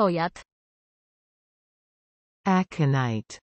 Stojat. Aconite.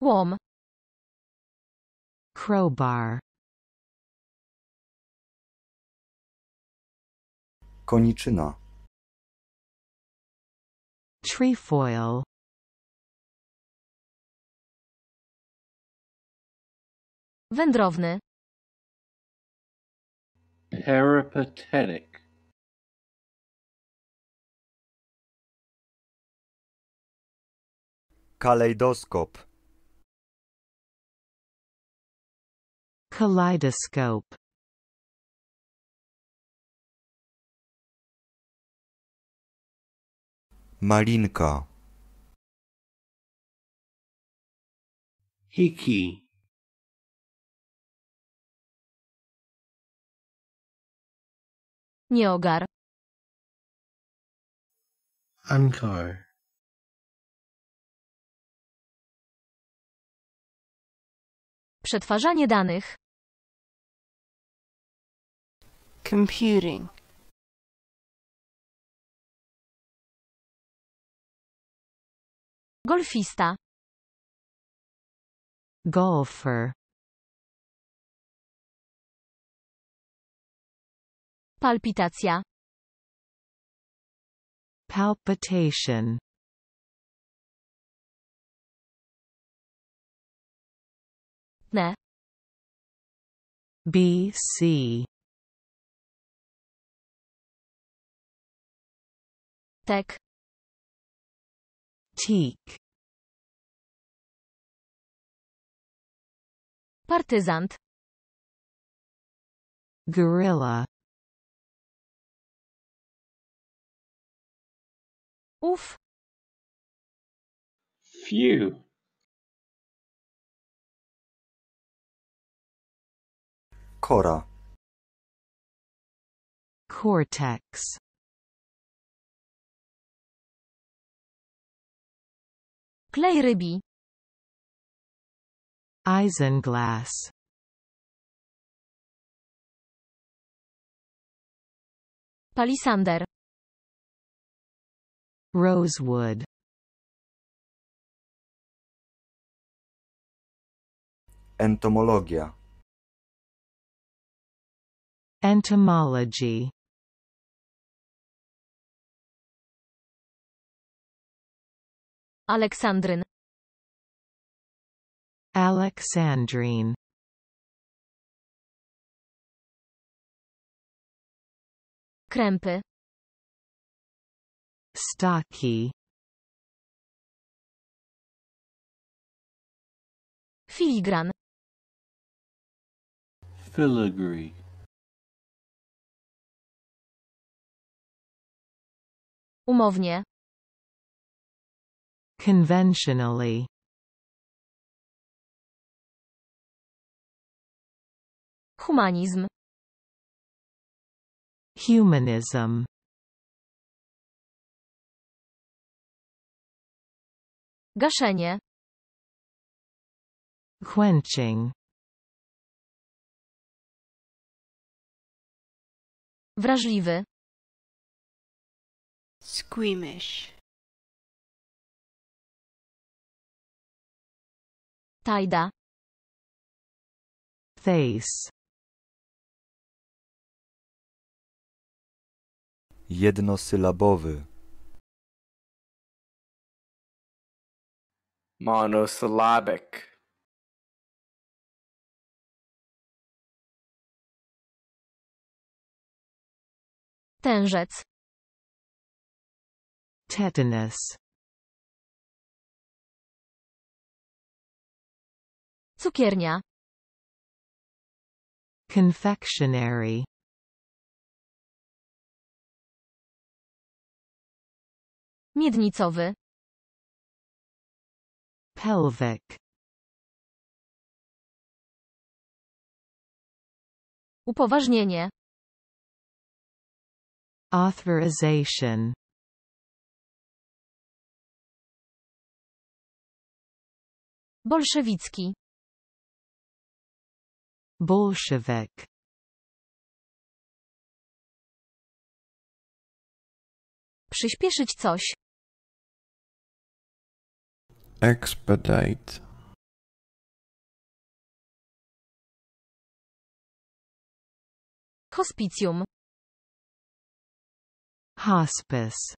Łom. Crowbar. Koniczyna. Trefoil. Wędrowny. peripatetic Kaleidoscope. Kaleidoscope Malinka Hiki Nieogar. Anko. Przetwarzanie danych. Computing. Golfista. Golfer. Palpitacja. Palpitation. Ne. BC. Tek. Teak. Partyzant. Gorilla. Uf. Phew. Cora. Cortex. Klejrybi. Isinglass. Palisander. Rosewood Entomologia Entomology Aleksandryn Alexandrine Krępy Stocky Filigran Filigree Umownie Conventionally Humanizm Humanism Gaszenie. Quenching. Wrażliwy. Squeamish. Tajda. Face. Jednosylabowy. monosyllabic Tężec. Tetanus. Cukiernia. Confectionery. Miednicowy pelvic Upoważnienie. Authorization. Bolszewicki. Przyspieszyć coś. Expedite. Hospicjum. Hospice.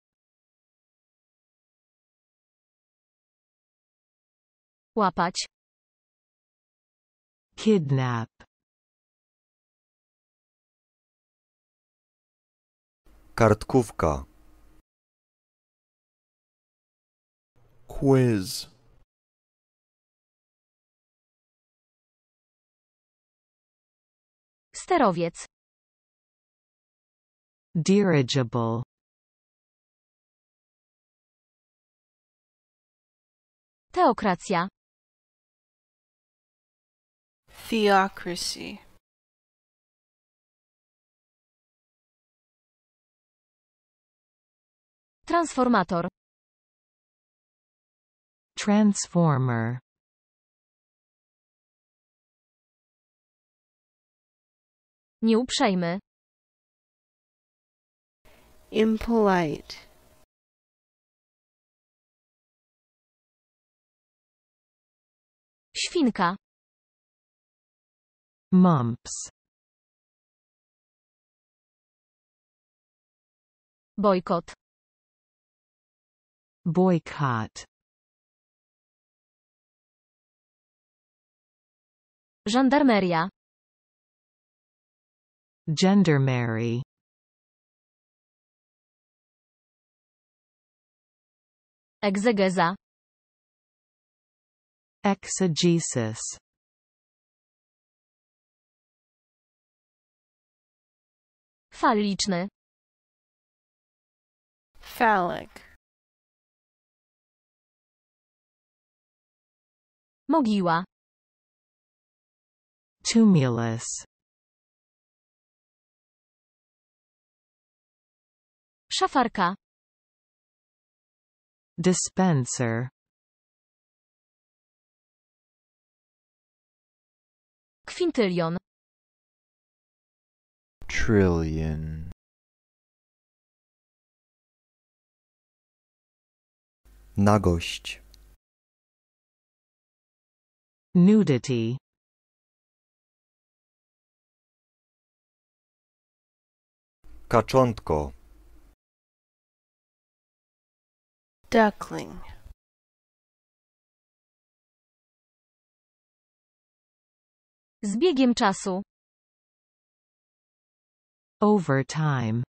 Łapać. Kidnap. Kartkówka. Quiz. Sterowiec. Dirigible. Teokracja. Theocracy. Transformator. Transformer. Nieuprzejmy. Impolite. Świnka. Mumps. Bojkot. Boycott. Żandarmeria. Gendermary Exegesa Exegesis Faliczny Phallic Mogiła Tumulus Szafarka. Dispenser. Kwintylion. Trillion. Nagość. Nudity. Kaczątko. duckling Z biegiem czasu. Over time.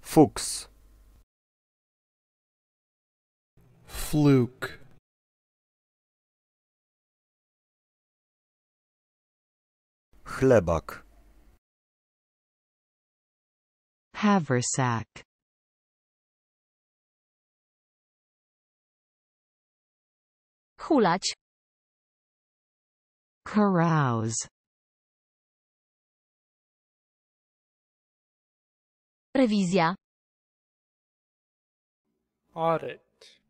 Fuchs. Fluke. Chlebak. Haversack Hulać Carouse Rewizja Audit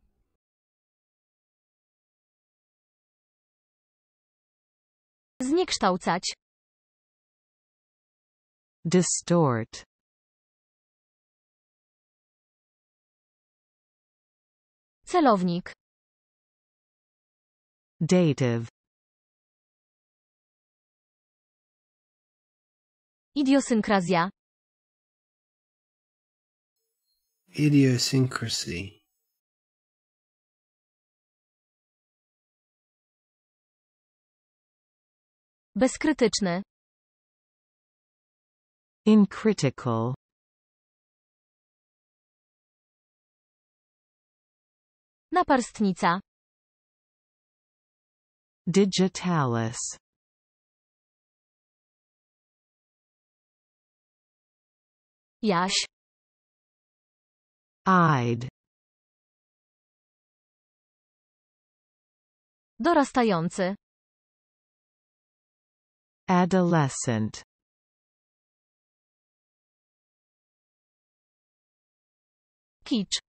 Zniekształcać Distort Celownik. Dative. Idiosynkrazja. Idiosyncrasy. Bezkrytyczny. Incritical. Naparstnica. Digitalis. Jaś. Eyed. Dorastający. Adolescent. Kicz.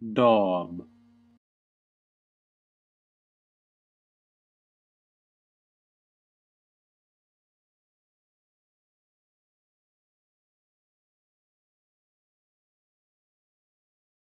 Dom.